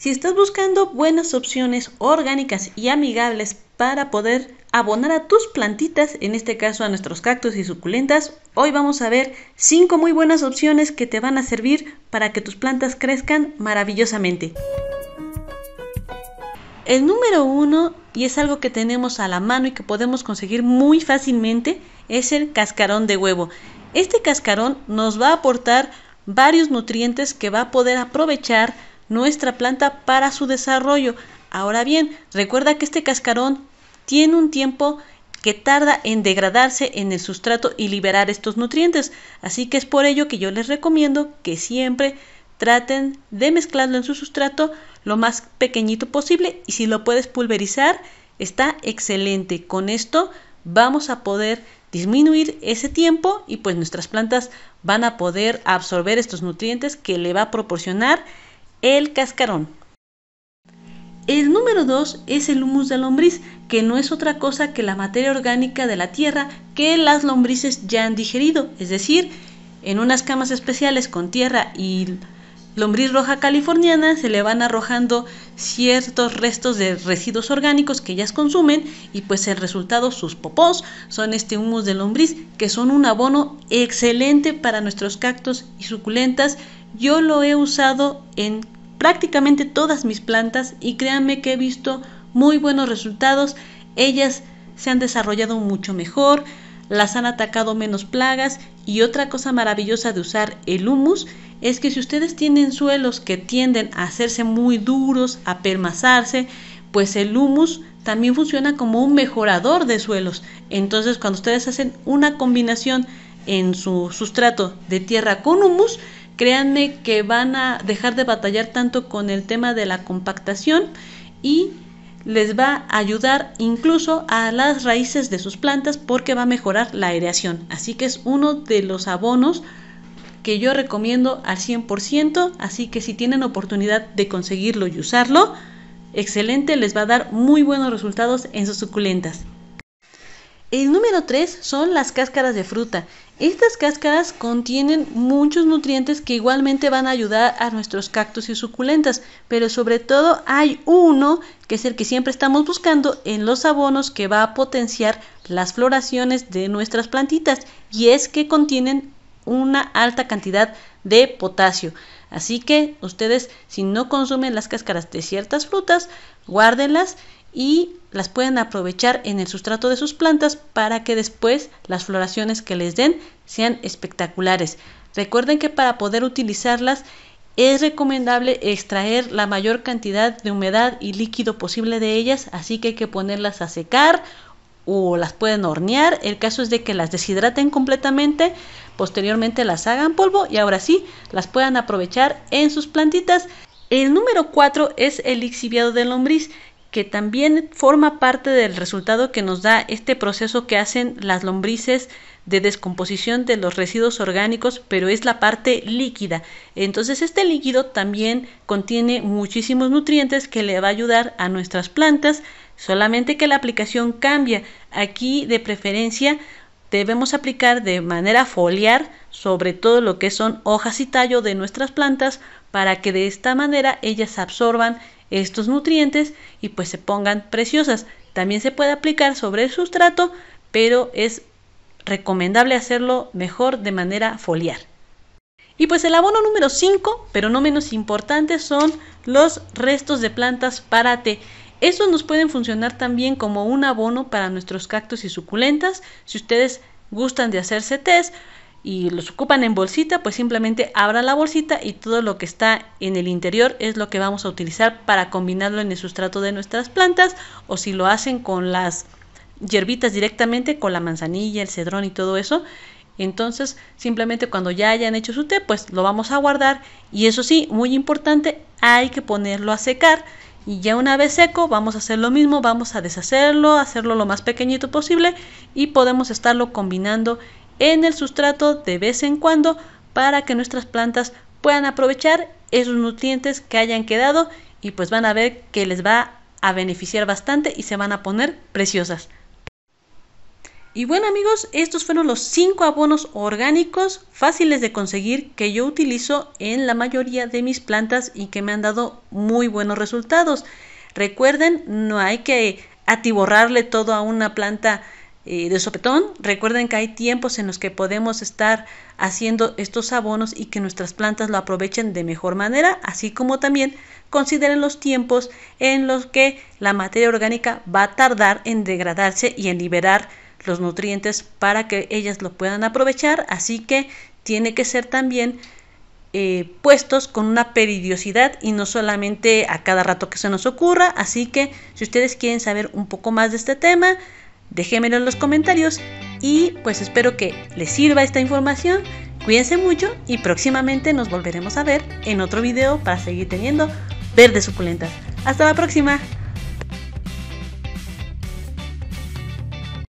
Si estás buscando buenas opciones orgánicas y amigables para poder abonar a tus plantitas, en este caso a nuestros cactus y suculentas, hoy vamos a ver 5 muy buenas opciones que te van a servir para que tus plantas crezcan maravillosamente. El número uno, y es algo que tenemos a la mano y que podemos conseguir muy fácilmente, es el cascarón de huevo. Este cascarón nos va a aportar varios nutrientes que va a poder aprovechar nuestra planta para su desarrollo. Ahora bien, recuerda que este cascarón tiene un tiempo que tarda en degradarse en el sustrato y liberar estos nutrientes. Así que es por ello que yo les recomiendo que siempre traten de mezclarlo en su sustrato lo más pequeñito posible y si lo puedes pulverizar, está excelente. Con esto vamos a poder disminuir ese tiempo y pues nuestras plantas van a poder absorber estos nutrientes que le va a proporcionar el cascarón. El número 2 es el humus de lombriz, que no es otra cosa que la materia orgánica de la tierra que las lombrices ya han digerido, es decir, en unas camas especiales con tierra y lombriz roja californiana se le van arrojando ciertos restos de residuos orgánicos que ellas consumen y pues el resultado, sus popós, son este humus de lombriz que son un abono excelente para nuestros cactos y suculentas. Yo lo he usado en prácticamente todas mis plantas y créanme que he visto muy buenos resultados. Ellas se han desarrollado mucho mejor, las han atacado menos plagas y otra cosa maravillosa de usar el humus es que si ustedes tienen suelos que tienden a hacerse muy duros, a permasarse pues el humus también funciona como un mejorador de suelos. Entonces cuando ustedes hacen una combinación en su sustrato de tierra con humus, créanme que van a dejar de batallar tanto con el tema de la compactación y les va a ayudar incluso a las raíces de sus plantas porque va a mejorar la aireación. Así que es uno de los abonos que yo recomiendo al 100%, así que si tienen oportunidad de conseguirlo y usarlo, excelente, les va a dar muy buenos resultados en sus suculentas. El número 3 son las cáscaras de fruta. Estas cáscaras contienen muchos nutrientes que igualmente van a ayudar a nuestros cactus y suculentas, pero sobre todo hay uno que es el que siempre estamos buscando en los abonos que va a potenciar las floraciones de nuestras plantitas y es que contienen una alta cantidad de potasio. Así que ustedes si no consumen las cáscaras de ciertas frutas, guárdenlas y las pueden aprovechar en el sustrato de sus plantas para que después las floraciones que les den sean espectaculares. Recuerden que para poder utilizarlas es recomendable extraer la mayor cantidad de humedad y líquido posible de ellas, así que hay que ponerlas a secar o las pueden hornear. El caso es de que las deshidraten completamente, posteriormente las hagan polvo y ahora sí las puedan aprovechar en sus plantitas. El número 4 es el lixiviado de lombriz que también forma parte del resultado que nos da este proceso que hacen las lombrices de descomposición de los residuos orgánicos, pero es la parte líquida. Entonces este líquido también contiene muchísimos nutrientes que le va a ayudar a nuestras plantas, solamente que la aplicación cambia. Aquí de preferencia debemos aplicar de manera foliar sobre todo lo que son hojas y tallo de nuestras plantas para que de esta manera ellas absorban estos nutrientes y pues se pongan preciosas. También se puede aplicar sobre el sustrato, pero es recomendable hacerlo mejor de manera foliar. Y pues el abono número 5, pero no menos importante, son los restos de plantas para té. Estos nos pueden funcionar también como un abono para nuestros cactus y suculentas. Si ustedes gustan de hacerse test, y los ocupan en bolsita, pues simplemente abra la bolsita y todo lo que está en el interior es lo que vamos a utilizar para combinarlo en el sustrato de nuestras plantas o si lo hacen con las hierbitas directamente, con la manzanilla, el cedrón y todo eso. Entonces, simplemente cuando ya hayan hecho su té, pues lo vamos a guardar y eso sí, muy importante, hay que ponerlo a secar y ya una vez seco vamos a hacer lo mismo, vamos a deshacerlo, hacerlo lo más pequeñito posible y podemos estarlo combinando en el sustrato de vez en cuando para que nuestras plantas puedan aprovechar esos nutrientes que hayan quedado y pues van a ver que les va a beneficiar bastante y se van a poner preciosas. Y bueno amigos, estos fueron los 5 abonos orgánicos fáciles de conseguir que yo utilizo en la mayoría de mis plantas y que me han dado muy buenos resultados. Recuerden, no hay que atiborrarle todo a una planta eh, de sopetón. Recuerden que hay tiempos en los que podemos estar haciendo estos abonos y que nuestras plantas lo aprovechen de mejor manera, así como también consideren los tiempos en los que la materia orgánica va a tardar en degradarse y en liberar los nutrientes para que ellas lo puedan aprovechar, así que tiene que ser también eh, puestos con una peridiosidad y no solamente a cada rato que se nos ocurra. Así que si ustedes quieren saber un poco más de este tema, Déjenmelo en los comentarios y pues espero que les sirva esta información. Cuídense mucho y próximamente nos volveremos a ver en otro video para seguir teniendo verdes suculentas. Hasta la próxima.